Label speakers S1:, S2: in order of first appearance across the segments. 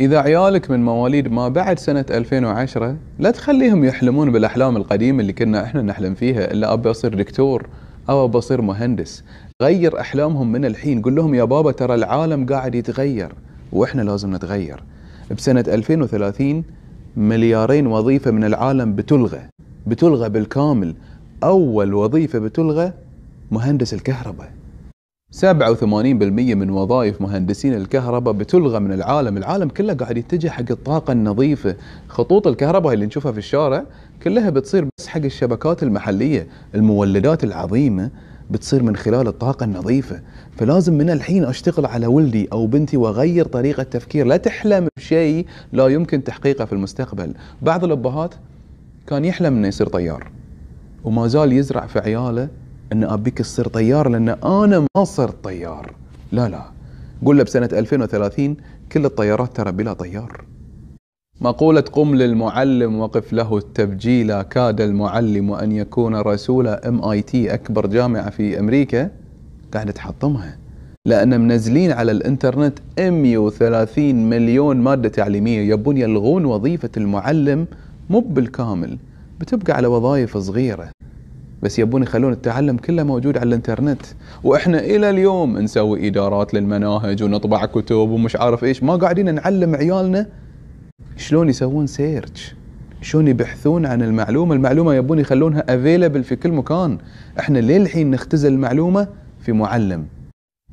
S1: إذا عيالك من مواليد ما بعد سنة 2010 لا تخليهم يحلمون بالأحلام القديمة اللي كنا إحنا نحلم فيها إلا أبي أصير دكتور أو أبي أصير مهندس غير أحلامهم من الحين قل لهم يا بابا ترى العالم قاعد يتغير وإحنا لازم نتغير بسنة 2030 مليارين وظيفة من العالم بتلغى بتلغى بالكامل أول وظيفة بتلغى مهندس الكهرباء 87% من وظائف مهندسين الكهرباء بتلغى من العالم، العالم كله قاعد يتجه حق الطاقة النظيفة، خطوط الكهرباء اللي نشوفها في الشارع كلها بتصير بس حق الشبكات المحلية، المولدات العظيمة بتصير من خلال الطاقة النظيفة، فلازم من الحين اشتغل على ولدي او بنتي واغير طريقة تفكير، لا تحلم بشيء لا يمكن تحقيقه في المستقبل، بعض الابهات كان يحلم انه يصير طيار وما زال يزرع في عياله ان ابيك تصير طيار لان انا ما صرت طيار لا لا قول له بسنه 2030 كل الطيارات ترى بلا طيار مقولة قم للمعلم وقف له التبجيل كاد المعلم أن يكون رسول ام اي تي أكبر جامعة في أمريكا قاعدة تحطمها لأن منزلين على الإنترنت 130 مليون مادة تعليمية يبون يلغون وظيفة المعلم مو بالكامل بتبقى على وظائف صغيرة بس يبون يخلون التعلم كله موجود على الانترنت واحنا الى اليوم نسوي ادارات للمناهج ونطبع كتب ومش عارف ايش ما قاعدين نعلم عيالنا شلون يسوون سيرش شلون يبحثون عن المعلومه المعلومه يبون يخلونها افيلبل في كل مكان احنا ليه الحين نختزل المعلومه في معلم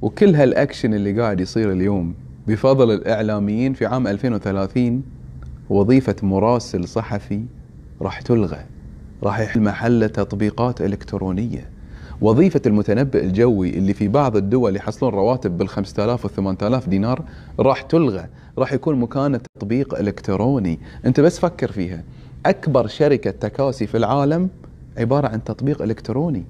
S1: وكل هالاكشن اللي قاعد يصير اليوم بفضل الاعلاميين في عام 2030 وظيفه مراسل صحفي راح تلغى راح يحل محل تطبيقات إلكترونية وظيفة المتنبئ الجوي اللي في بعض الدول يحصلون رواتب بال 5000 و 8000 دينار راح تلغى راح يكون مكانه تطبيق إلكتروني أنت بس فكر فيها أكبر شركة تكاسي في العالم عبارة عن تطبيق إلكتروني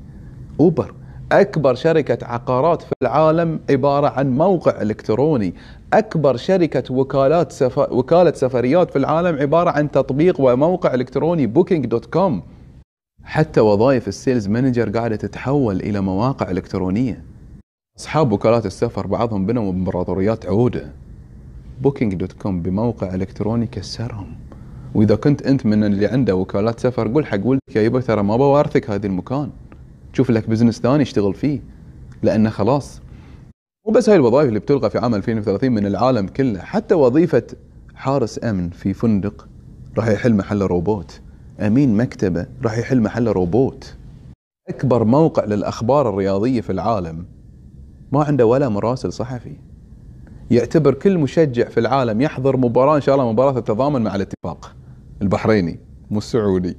S1: أوبر أكبر شركة عقارات في العالم عبارة عن موقع إلكتروني أكبر شركة وكالات سفر... وكالة سفريات في العالم عبارة عن تطبيق وموقع إلكتروني بوكينج دوت كوم حتى وظائف السيلز مانجر قاعده تتحول الى مواقع الكترونيه اصحاب وكالات السفر بعضهم بنوا امبراطوريات عوده بوكينج دوت كوم بموقع الكتروني كسرهم واذا كنت انت من اللي عنده وكالات سفر قول حق ولدك يا يبا ترى ما بوارثك هذا المكان شوف لك بزنس ثاني اشتغل فيه لانه خلاص مو بس هاي الوظائف اللي بتلغى في عام 2030 من العالم كله حتى وظيفه حارس امن في فندق راح يحل محل روبوت امين مكتبه راح يحل محل روبوت اكبر موقع للاخبار الرياضيه في العالم ما عنده ولا مراسل صحفي يعتبر كل مشجع في العالم يحضر مباراه ان شاء الله مباراه تتضامن مع الاتفاق البحريني مو السعودي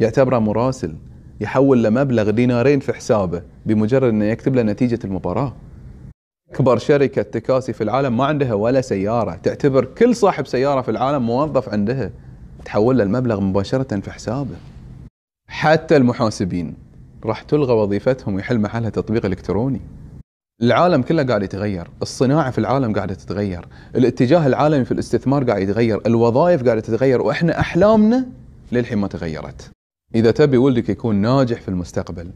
S1: يعتبره مراسل يحول له مبلغ دينارين في حسابه بمجرد انه يكتب له نتيجه المباراه اكبر شركه تكاسي في العالم ما عندها ولا سياره تعتبر كل صاحب سياره في العالم موظف عندها تحول له المبلغ مباشرة في حسابه حتى المحاسبين راح تلغى وظيفتهم ويحل محلها تطبيق الكتروني العالم كله قاعد يتغير الصناعة في العالم قاعدة تتغير الاتجاه العالمي في الاستثمار قاعد يتغير الوظائف قاعدة تتغير وإحنا أحلامنا للحين ما تغيرت إذا تبي ولدك يكون ناجح في المستقبل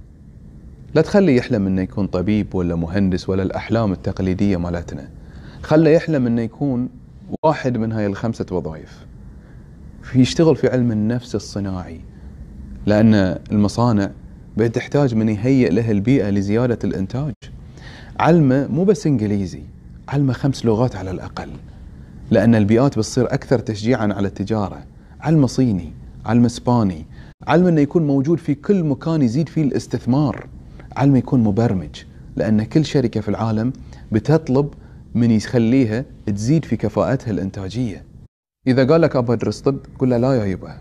S1: لا تخلي يحلم انه يكون طبيب ولا مهندس ولا الاحلام التقليديه مالتنا خله يحلم انه يكون واحد من هاي الخمسه وظائف في يشتغل في علم النفس الصناعي لأن المصانع بتحتاج من يهيئ لها البيئة لزيادة الإنتاج علمه مو بس إنجليزي علمه خمس لغات على الأقل لأن البيئات بتصير أكثر تشجيعا على التجارة علمه صيني علمه إسباني علمه أنه يكون موجود في كل مكان يزيد فيه الاستثمار علمه يكون مبرمج لأن كل شركة في العالم بتطلب من يخليها تزيد في كفاءتها الإنتاجية إذا قال لك أبغى أدرس طب قل له لا يا يبا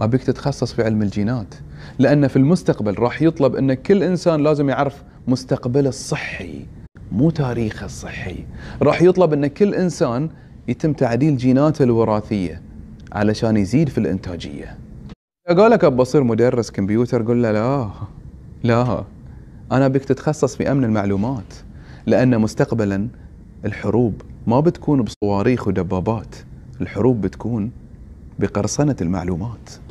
S1: أبيك تتخصص في علم الجينات لأن في المستقبل راح يطلب أن كل إنسان لازم يعرف مستقبله الصحي مو تاريخه الصحي راح يطلب أن كل إنسان يتم تعديل جيناته الوراثية علشان يزيد في الإنتاجية إذا قال لك أبغى أصير مدرس كمبيوتر قل له لا لا أنا أبيك تتخصص في أمن المعلومات لأن مستقبلا الحروب ما بتكون بصواريخ ودبابات الحروب بتكون بقرصنة المعلومات